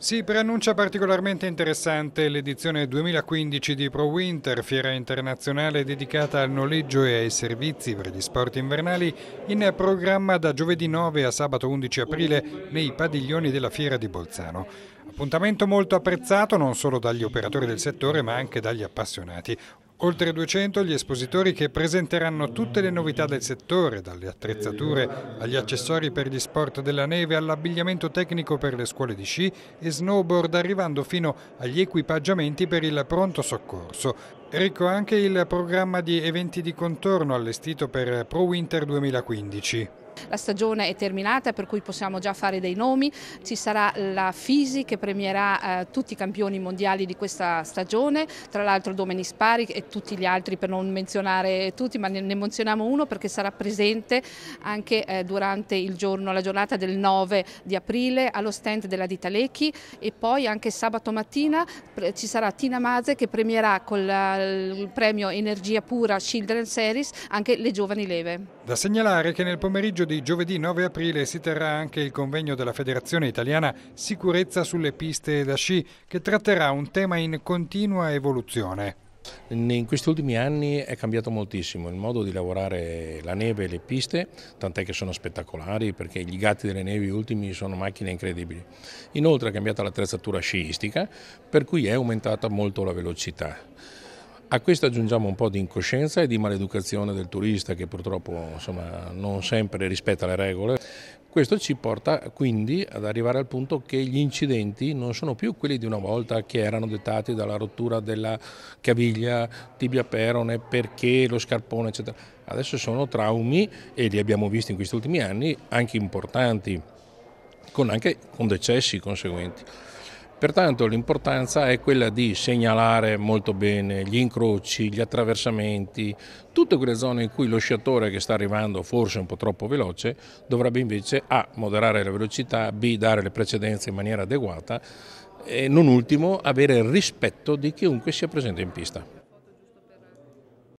Si preannuncia particolarmente interessante l'edizione 2015 di Pro Winter, fiera internazionale dedicata al noleggio e ai servizi per gli sport invernali, in programma da giovedì 9 a sabato 11 aprile nei padiglioni della fiera di Bolzano. Appuntamento molto apprezzato non solo dagli operatori del settore ma anche dagli appassionati. Oltre 200 gli espositori che presenteranno tutte le novità del settore, dalle attrezzature agli accessori per gli sport della neve all'abbigliamento tecnico per le scuole di sci e snowboard, arrivando fino agli equipaggiamenti per il pronto soccorso. Ricco anche il programma di eventi di contorno allestito per Pro Winter 2015. La stagione è terminata per cui possiamo già fare dei nomi, ci sarà la Fisi che premierà eh, tutti i campioni mondiali di questa stagione, tra l'altro Domeni Spari e tutti gli altri per non menzionare tutti, ma ne, ne menzioniamo uno perché sarà presente anche eh, durante il giorno, la giornata del 9 di aprile allo stand della Ditalecchi e poi anche sabato mattina ci sarà Tina Maze che premierà con la eh, al premio Energia Pura Children's Series anche le giovani leve. Da segnalare che nel pomeriggio di giovedì 9 aprile si terrà anche il convegno della Federazione Italiana Sicurezza sulle piste da sci che tratterà un tema in continua evoluzione. In questi ultimi anni è cambiato moltissimo il modo di lavorare la neve e le piste, tant'è che sono spettacolari perché gli gatti delle nevi ultimi sono macchine incredibili. Inoltre è cambiata l'attrezzatura sciistica per cui è aumentata molto la velocità. A questo aggiungiamo un po' di incoscienza e di maleducazione del turista che purtroppo insomma, non sempre rispetta le regole. Questo ci porta quindi ad arrivare al punto che gli incidenti non sono più quelli di una volta che erano dettati dalla rottura della caviglia, tibia perone, perché lo scarpone eccetera. Adesso sono traumi e li abbiamo visti in questi ultimi anni anche importanti, con, anche, con decessi conseguenti. Pertanto l'importanza è quella di segnalare molto bene gli incroci, gli attraversamenti, tutte quelle zone in cui lo sciatore che sta arrivando forse un po' troppo veloce dovrebbe invece A moderare la velocità, B dare le precedenze in maniera adeguata e non ultimo avere rispetto di chiunque sia presente in pista.